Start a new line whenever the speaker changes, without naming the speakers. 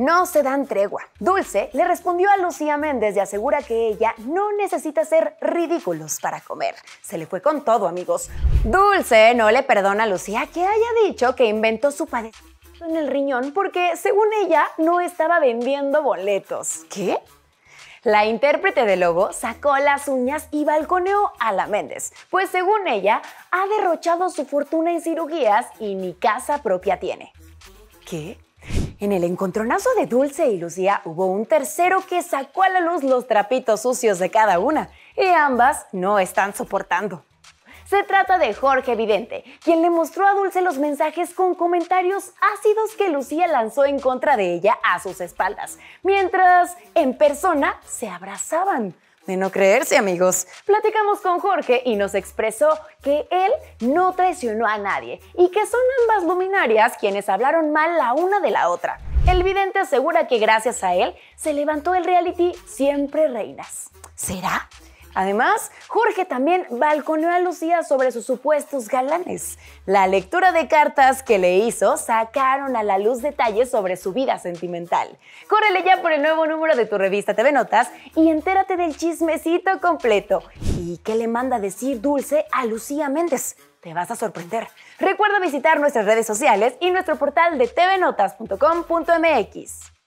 no se dan tregua. Dulce le respondió a Lucía Méndez y asegura que ella no necesita ser ridículos para comer. Se le fue con todo, amigos. Dulce no le perdona a Lucía que haya dicho que inventó su padecimiento en el riñón porque, según ella, no estaba vendiendo boletos. ¿Qué? La intérprete de Lobo sacó las uñas y balconeó a la Méndez, pues según ella, ha derrochado su fortuna en cirugías y ni casa propia tiene. ¿Qué? En el encontronazo de Dulce y Lucía hubo un tercero que sacó a la luz los trapitos sucios de cada una y ambas no están soportando. Se trata de Jorge Vidente, quien le mostró a Dulce los mensajes con comentarios ácidos que Lucía lanzó en contra de ella a sus espaldas, mientras en persona se abrazaban de no creerse, amigos. Platicamos con Jorge y nos expresó que él no traicionó a nadie y que son ambas luminarias quienes hablaron mal la una de la otra. El vidente asegura que gracias a él se levantó el reality Siempre Reinas. ¿Será? Además, Jorge también balconeó a Lucía sobre sus supuestos galanes. La lectura de cartas que le hizo sacaron a la luz detalles sobre su vida sentimental. Córrele ya por el nuevo número de tu revista TV Notas y entérate del chismecito completo. ¿Y qué le manda decir Dulce a Lucía Méndez? Te vas a sorprender. Recuerda visitar nuestras redes sociales y nuestro portal de tvnotas.com.mx.